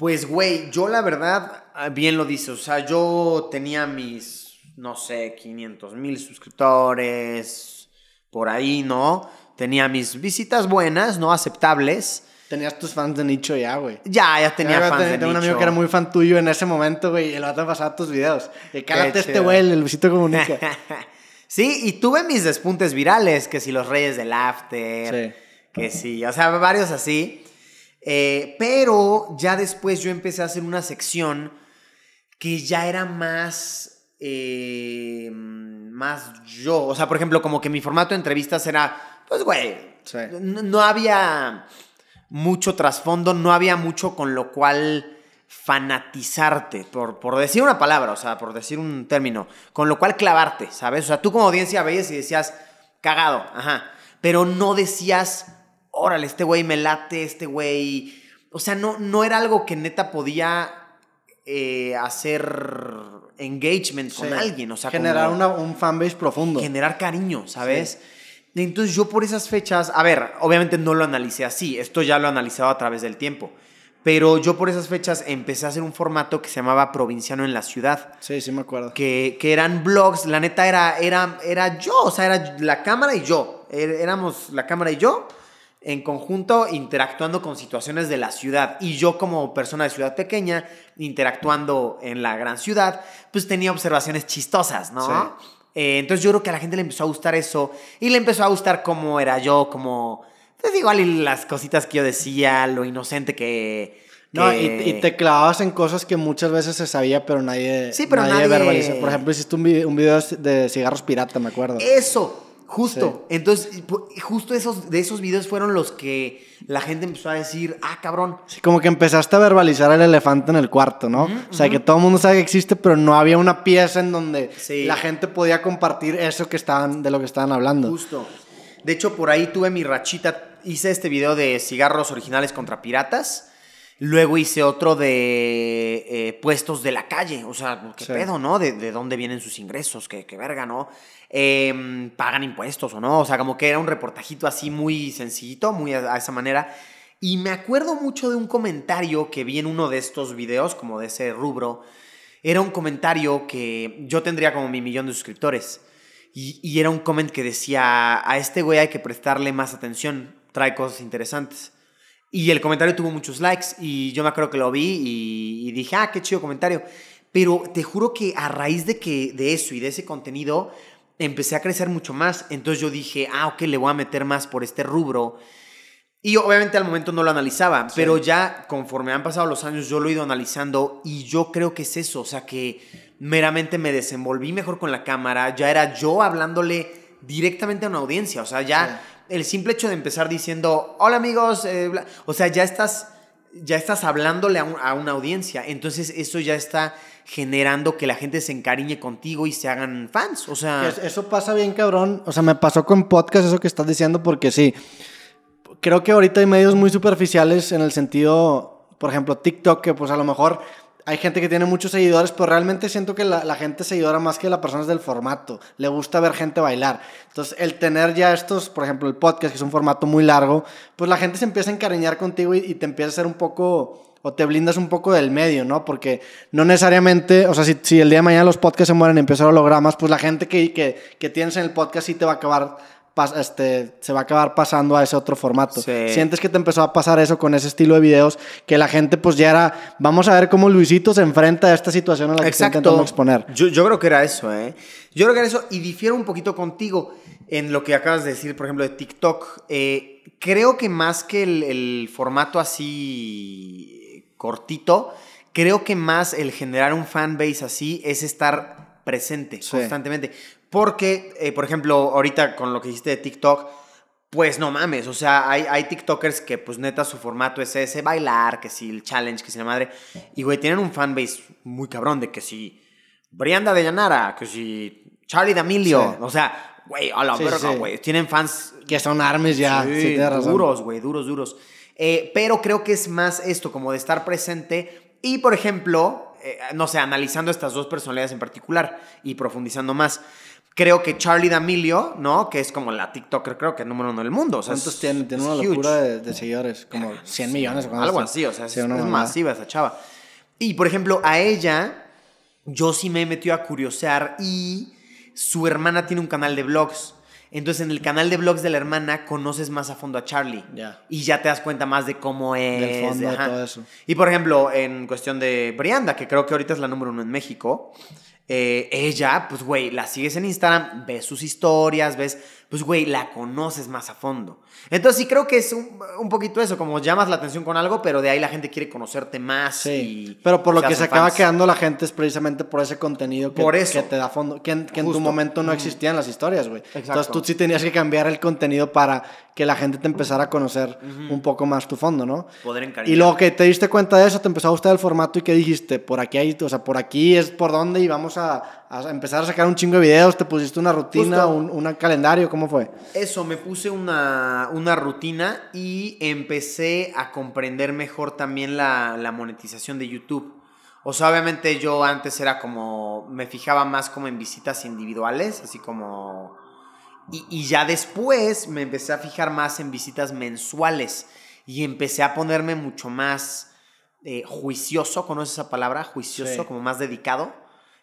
Pues, güey, yo la verdad, ah, bien lo dices, o sea, yo tenía mis, no sé, 500 mil suscriptores, por ahí, ¿no? Tenía mis visitas buenas, ¿no? Aceptables. Tenías tus fans de nicho ya, güey. Ya, ya tenía fans un amigo que era muy fan tuyo en ese momento, güey, y el vato pasaba tus videos. Y cálate este güey, el Luisito Comunica. sí, y tuve mis despuntes virales, que si los reyes del after, que sí, o sea, varios así. Eh, pero ya después yo empecé a hacer una sección que ya era más, eh, más yo. O sea, por ejemplo, como que mi formato de entrevistas era, pues, güey, no, había mucho trasfondo, no había mucho con lo cual fanatizarte, por, por decir una palabra, o sea, por decir un término, con lo cual clavarte, ¿sabes? O sea, tú como audiencia veías y decías, cagado, ajá, pero no decías órale, este güey me late, este güey... O sea, no, no era algo que neta podía eh, hacer engagement con alguien. O sea, generar un fan un fanbase profundo. Generar cariño, ¿sabes? Entonces yo por esas fechas, a ver, obviamente no lo analicé así, esto ya lo he analizado a través del tiempo. Pero yo por esas fechas empecé a hacer un formato que se llamaba Provinciano en la Ciudad. Sí, sí me acuerdo. Que, eran blogs, la neta era, era, era yo, o sea, era la cámara y yo. Er, éramos la cámara y yo en conjunto interactuando con situaciones de la ciudad y yo como persona de ciudad pequeña interactuando en la gran ciudad, pues tenía observaciones chistosas, ¿no? Eh, entonces yo creo que a la gente le empezó a gustar eso y le empezó a gustar cómo era yo, como, pues igual las cositas que yo decía, lo inocente que... No, y, te clavabas en cosas que muchas veces se sabía, pero nadie, sí, pero nadie... verbalizó. Por ejemplo, hiciste un un video de cigarros pirata, me acuerdo. Eso, Justo, entonces, justo esos, de esos videos fueron los que la gente empezó a decir, ah, cabrón. Sí, como que empezaste a verbalizar el elefante en el cuarto, ¿no? o sea, que todo el mundo sabe que existe, pero no había una pieza en donde la gente podía compartir eso que estaban, de lo que estaban hablando. Justo. De hecho, por ahí tuve mi rachita, hice este video de cigarros originales contra piratas. Luego hice otro de eh, puestos de la calle, o sea, qué pedo, ¿no? De, dónde vienen sus ingresos, qué, qué verga, ¿no? Em, ¿Pagan impuestos o no? O sea, como que era un reportajito así muy sencillito, muy a, esa manera. Y me acuerdo mucho de un comentario que vi en uno de estos videos, como de ese rubro. Era un comentario que yo tendría como mi millón de suscriptores. Y, era un comentario que decía, a este güey hay que prestarle más atención, trae cosas interesantes. Y el comentario tuvo muchos likes y yo me acuerdo que lo vi y, dije, ah, qué chido comentario. Pero te juro que a raíz de, que, de eso y de ese contenido, empecé a crecer mucho más. Entonces yo dije, ah, ok, le voy a meter más por este rubro. Y obviamente al momento no lo analizaba, pero ya conforme han pasado los años yo lo he ido analizando y yo creo que es eso, o sea que meramente me desenvolví mejor con la cámara, ya era yo hablándole directamente a una audiencia, o sea, ya el simple hecho de empezar diciendo, hola amigos, eh, o sea, ya estás, ya estás hablándole a, a, una audiencia. Entonces eso ya está generando que la gente se encariñe contigo y se hagan fans. O sea... Eso pasa bien, cabrón. O sea, me pasó con podcast eso que estás diciendo porque sí. Creo que ahorita hay medios muy superficiales en el sentido, por ejemplo, TikTok, que pues a lo mejor hay gente que tiene muchos seguidores, pero realmente siento que la, la gente seguidora más que la persona es del formato. Le gusta ver gente bailar. Entonces, el tener ya estos, por ejemplo, el podcast, que es un formato muy largo, pues la gente se empieza a encariñar contigo y, te empieza a ser un poco o te blindas un poco del medio, ¿no? Porque no necesariamente, o sea, si, el día de mañana los podcasts se mueren y empiezan hologramas, pues la gente que, que, que tienes en el podcast sí te va a acabar este, se va a acabar pasando a ese otro formato. Sientes que te empezó a pasar eso con ese estilo de videos, que la gente pues ya era, vamos a ver cómo Luisito se enfrenta a esta situación a la que se está exponer. Yo, creo que era eso, ¿eh? Yo creo que era eso y difiero un poquito contigo en lo que acabas de decir, por ejemplo, de TikTok. Eh, creo que más que el, formato así cortito, creo que más el generar un fanbase así es estar presente constantemente. Porque, eh, por ejemplo, ahorita con lo que hiciste de TikTok, pues no mames, o sea, hay, TikTokers que pues neta su formato es ese, bailar, que si el challenge, que si la madre. Y güey, tienen un fanbase muy cabrón de que si Brianda de Llanara, que si Charlie Damilio o sea, güey, a la verga, güey. Tienen fans... Que son armes ya, duros, güey, duros, duros. Eh, pero creo que es más esto, como de estar presente y, por ejemplo, eh, no sé, analizando estas dos personalidades en particular y profundizando más creo que Charlie D'Amelio, ¿no? Que es como la TikToker, creo que número uno del mundo. O sea, tiene? una locura de, seguidores, como 100 eh, millones. O algo así, o sea, es, masiva esa chava. Y, por ejemplo, a ella, yo sí me he metido a curiosear y su hermana tiene un canal de vlogs. Entonces, en el canal de vlogs de la hermana conoces más a fondo a Charlie. Ya. Y ya te das cuenta más de cómo es. Del fondo todo eso. Y, por ejemplo, en cuestión de Brianda, que creo que ahorita es la número uno en México eh, ella, pues, güey, la sigues en Instagram, ves sus historias, ves, pues, güey, la conoces más a fondo. Entonces sí creo que es un, poquito eso, como llamas la atención con algo, pero de ahí la gente quiere conocerte más. Sí, pero por lo que se acaba quedando la gente es precisamente por ese contenido que, te da fondo, que, en, tu momento no existían las historias, güey. Entonces tú sí tenías que cambiar el contenido para que la gente te empezara a conocer un poco más tu fondo, ¿no? Poder Y lo que te diste cuenta de eso, te empezó a gustar el formato y que dijiste, por aquí hay, o sea, por aquí es por donde y vamos a, empezar a sacar un chingo de videos, te pusiste una rutina, un, calendario, ¿cómo fue? Eso, me puse una, rutina y empecé a comprender mejor también la, la monetización de YouTube. O sea, obviamente yo antes era como, me fijaba más como en visitas individuales, así como y, ya después me empecé a fijar más en visitas mensuales y empecé a ponerme mucho más eh, juicioso, ¿conoces esa palabra? Juicioso, como más dedicado.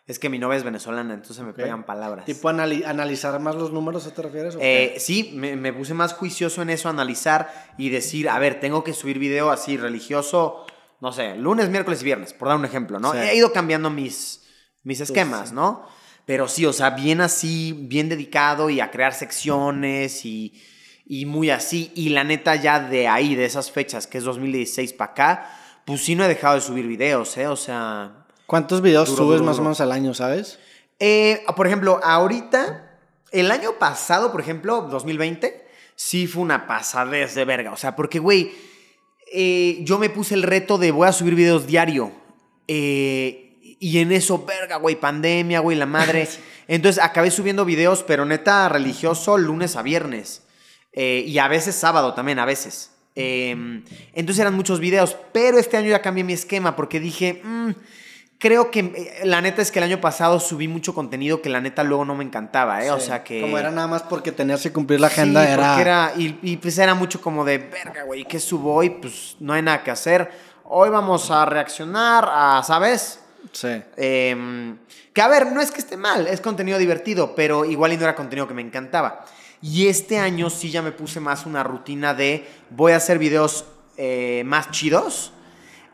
Es que mi novia es venezolana, entonces me pegan palabras. ¿Tipo analizar más los números, a te refieres? Eh, sí, me, puse más juicioso en eso, analizar y decir, a ver, tengo que subir video así religioso, no sé, lunes, miércoles y viernes, por dar un ejemplo, ¿no? He ido cambiando mis, mis esquemas, ¿no? Pero sí, o sea, bien así, bien dedicado y a crear secciones y, y muy así. Y la neta ya de ahí, de esas fechas, que es 2016 para acá, pues sí no he dejado de subir videos, ¿eh? O sea... ¿Cuántos videos subes más o menos al año, sabes? Eh, por ejemplo, ahorita, el año pasado, por ejemplo, 2020, sí fue una pasadez de verga. O sea, porque, güey, eh, yo me puse el reto de voy a subir videos diario. Eh, y en eso, verga, güey, pandemia, güey, la madre. Entonces acabé subiendo videos, pero neta religioso, lunes a viernes. Eh, y a veces sábado también, a veces. Em, entonces eran muchos videos, pero este año ya cambié mi esquema porque dije, mm, creo que eh, la neta es que el año pasado subí mucho contenido que la neta luego no me encantaba, ¿eh? o sea que... Como era nada más porque tenías que cumplir la agenda, era... y, y, pues era mucho como de, verga, güey, ¿qué subo hoy? Pues no hay nada que hacer. Hoy vamos a reaccionar a, ¿sabes? Em, que a ver, no es que esté mal, es contenido divertido, pero igual y no era contenido que me encantaba. Y este año sí ya me puse más una rutina de voy a hacer videos eh, más chidos.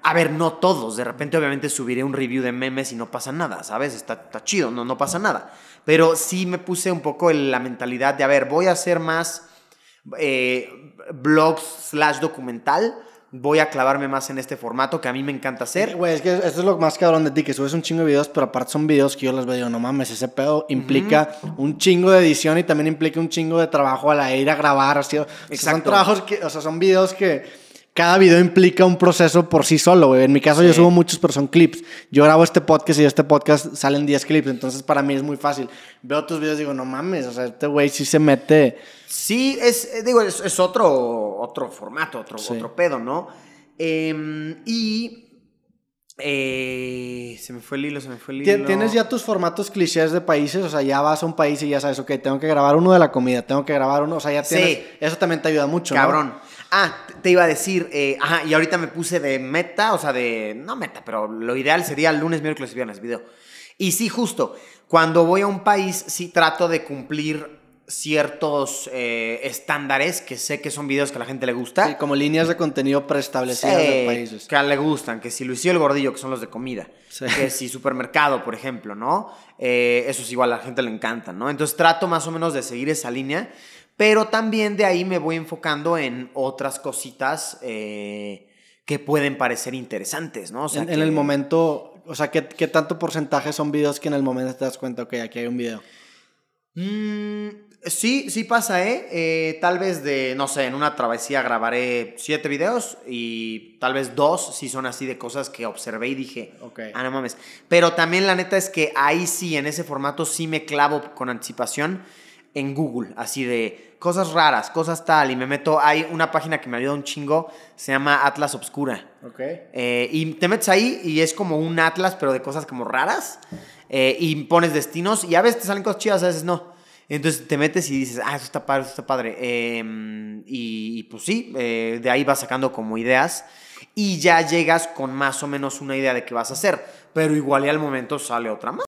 A ver, no todos. De repente, obviamente, subiré un review de memes y no pasa nada, ¿sabes? Está, está chido, no, no pasa nada. Pero sí me puse un poco la mentalidad de, a ver, voy a hacer más eh, blogs slash documental voy a clavarme más en este formato que a mí me encanta hacer. Güey, es que esto es lo más cabrón de ti, que subes un chingo de videos, pero aparte son videos que yo les veo, no mames, ese pedo implica un chingo de edición y también implica un chingo de trabajo a la ir a grabar, así. son trabajos que, o sea, son videos que cada video implica un proceso por sí solo, En mi caso yo subo muchos, pero son clips. Yo grabo este podcast y de este podcast salen 10 clips, entonces para mí es muy fácil. Veo tus videos y digo, no mames, o sea, este güey sí se mete. Sí, es, eh, digo, es, otro, otro formato, otro, otro pedo, ¿no? Em, y... Eh, se me fue el hilo, se me fue el hilo. Tienes ya tus formatos clichés de países, o sea, ya vas a un país y ya sabes, ok, tengo que grabar uno de la comida, tengo que grabar uno, o sea, ya tienes. Sí. Eso también te ayuda mucho. Cabrón. Ah, te iba a decir, eh, y ahorita me puse de meta, o sea, de, no meta, pero lo ideal sería el lunes, miércoles y viernes, video. Y sí, justo, cuando voy a un país, sí trato de cumplir ciertos eh, estándares que sé que son videos que a la gente le gusta. Sí, como líneas de contenido preestablecidas de países. Que le gustan, que si Luisio el Gordillo, que son los de comida, sí. que si supermercado, por ejemplo, ¿no? Eh, eso es igual, a la gente le encanta, ¿no? Entonces trato más o menos de seguir esa línea, pero también de ahí me voy enfocando en otras cositas eh, que pueden parecer interesantes, ¿no? en, el momento, o sea, ¿qué, tanto porcentaje son videos que en el momento te das cuenta, ok, aquí hay un video? Mm, sí, sí pasa, ¿eh? ¿eh? Tal vez de, no sé, en una travesía grabaré siete videos y tal vez dos si son así de cosas que observé y dije, ah, no mames. Pero también la neta es que ahí sí, en ese formato sí me clavo con anticipación en Google, así de cosas raras, cosas tal, y me meto, hay una página que me ayuda un chingo, se llama Atlas Obscura. Ok. Eh, y te metes ahí y es como un atlas, pero de cosas como raras, eh, y pones destinos, y a veces te salen cosas chidas, a veces no. Entonces te metes y dices, ah, eso está padre, eso está padre. Em, y, y, pues sí, eh, de ahí vas sacando como ideas y ya llegas con más o menos una idea de qué vas a hacer, pero igual y al momento sale otra más.